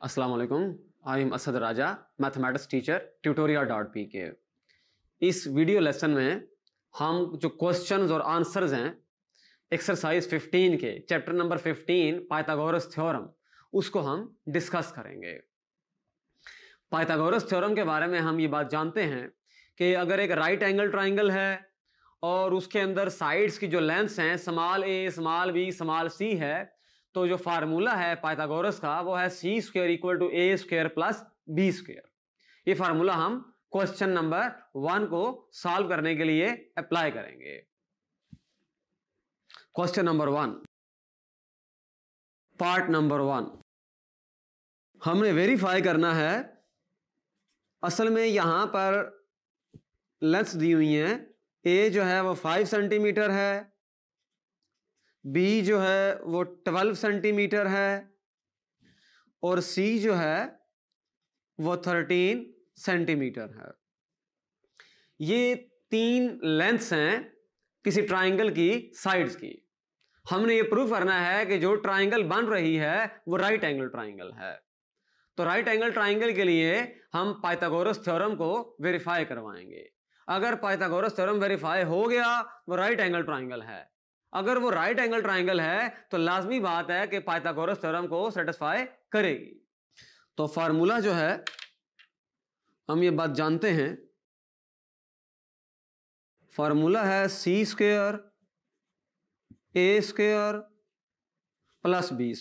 Assalamualaikum. I am Asad Raja, mathematics teacher, tutorial.pk. इस video lesson में हम जो क्वेश्चंस और आंसर्स हैं एक्सरसाइज 15 के चैप्टर नंबर 15 पाइथागोरस थ्योरम उसको हम डिस्कस करेंगे पाइथागोरस थ्योरम के बारे में हम ये बात जानते हैं कि अगर एक राइट एंगल ट्राइंगल है और उसके अंदर साइड्स की जो लेंथ्स हैं small A small B small C है तो जो फार्मूला है पाइथागोरस का वो है C square equal to A square plus B square ये फार्मूला हम क्वेश्चन नंबर वन को सॉल्व करने के लिए अप्लाई करेंगे question number one part number one हमने वेरीफाई करना है असल में यहां पर लेंथ दी हुई हैं ए जो है वो फाइव सेंटीमीटर है बी जो है वो ट्वेल्व सेंटीमीटर है और सी जो है वो थर्टीन सेंटीमीटर है ये तीन लेंथ्स हैं किसी ट्राइंगल की साइड्स की हमने ये प्रूव करना है कि जो ट्राइंगल बन रही है वो राइट एंगल ट्राइंगल है तो राइट एंगल ट्राइंगल के लिए हम पाइथागोरस थ्योरम को वेरीफाई करवाएंगे अगर पाइथागोरस थ्योरम वेरीफाई हो गया वो राइट एंगल ट्राइंगल है अगर वो राइट एंगल ट्राइंगल है तो लाजमी बात है कि पाइथागोरस थ्योरम को सेटिस्फाई करेगी तो फार्मूला जो है हम ये बात जानते हैं फार्मूला है C square A square plus B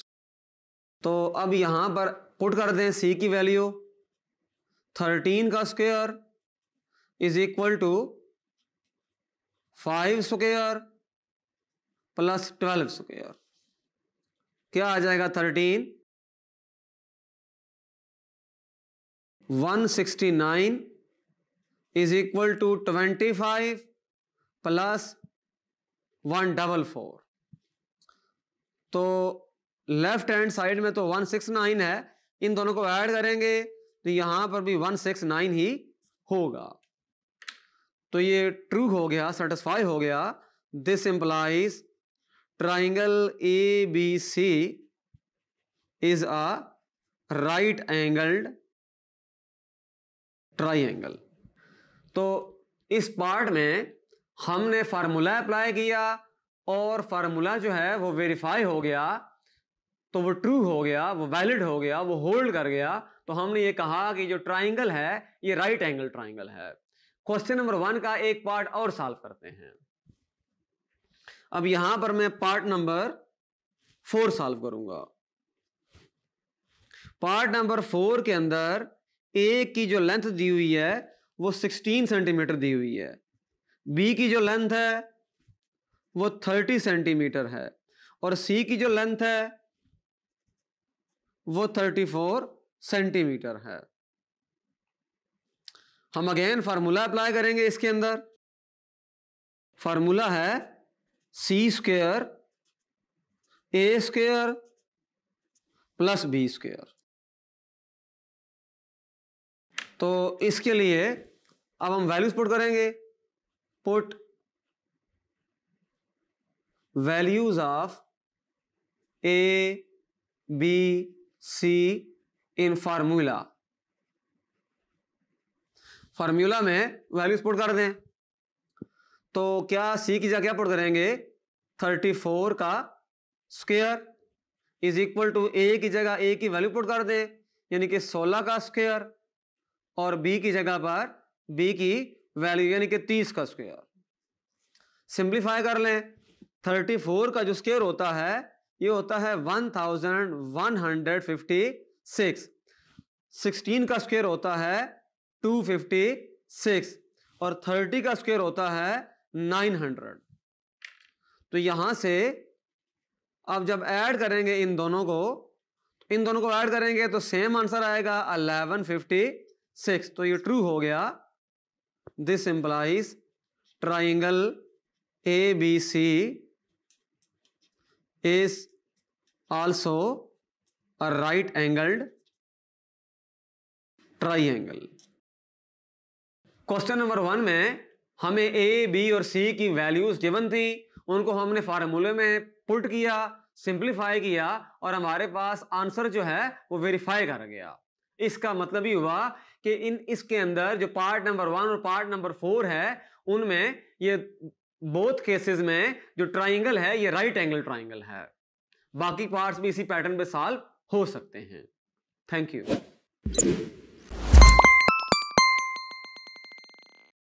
तो अब यहां पर पुट कर दें सी की वैल्यू थर्टीन का square is equal to five square plus twelve square क्या आ जाएगा thirteen one sixty nine is equal to twenty five plus one double four तो लेफ्ट हैंड साइड में तो वन सिक्स नाइन है इन दोनों को ऐड करेंगे तो यहां पर भी वन सिक्स नाइन ही होगा तो ये ट्रू हो गया सेटिस्फाई हो गया this implies triangle A B C is a right angled triangle तो इस पार्ट में हमने फार्मूला अप्लाई किया और फार्मूला जो है वो वेरीफाई हो गया तो वो ट्रू हो गया वो वैलिड हो गया वो होल्ड कर गया तो हमने ये कहा कि जो ट्राइंगल है ये राइट एंगल ट्राइंगल है क्वेश्चन नंबर वन का एक पार्ट और सॉल्व करते हैं अब यहां पर मैं पार्ट नंबर फोर सॉल्व करूंगा पार्ट नंबर फोर के अंदर ए की जो लेंथ दी हुई है वो सिक्सटीन सेंटीमीटर दी हुई है बी की जो लेंथ है वो थर्टी सेंटीमीटर है और सी की जो लेंथ है वो थर्टी फोर सेंटीमीटर है हम अगेन फार्मूला अप्लाई करेंगे इसके अंदर फार्मूला है C square A square plus B square तो इसके लिए अब हम वैल्यूज पुट करेंगे put values of A B C in formula formula में वैल्यूज पुट कर दें तो क्या सी की जगह क्या पुट करेंगे थर्टी फोर का square is equal to A की जगह ए की वैल्यू पुट कर दे यानी कि सोलह का स्क्वेयर और बी की जगह पर बी की वैल्यू यानी कि तीस का स्क्वेयर सिंप्लीफाई कर लें थर्टी फोर का जो स्केयर होता है ये होता है one thousand one hundred fifty six sixteen का स्केयर होता है टू फिफ्टी सिक्स और थर्टी का स्क्वायर होता है नाइन हंड्रेड तो यहां से अब जब ऐड करेंगे इन दोनों को इन दोनों को ऐड करेंगे तो सेम आंसर आएगा अलेवन फिफ्टी सिक्स तो ये ट्रू हो गया this implies triangle A B C is also a right angled triangle question number one में हमें ए बी और सी की वैल्यूज गिवन थी उनको हमने फार्मूले में पुट किया सिंप्लीफाई किया और हमारे पास आंसर जो है वो वेरीफाई कर गया इसका मतलब ये हुआ कि इन इसके अंदर जो पार्ट नंबर वन और पार्ट नंबर फोर है उनमें ये बोथ केसेस में जो ट्राइंगल है ये राइट एंगल ट्राइंगल है बाकी पार्ट्स भी इसी पैटर्न पे सॉल्व हो सकते हैं थैंक यू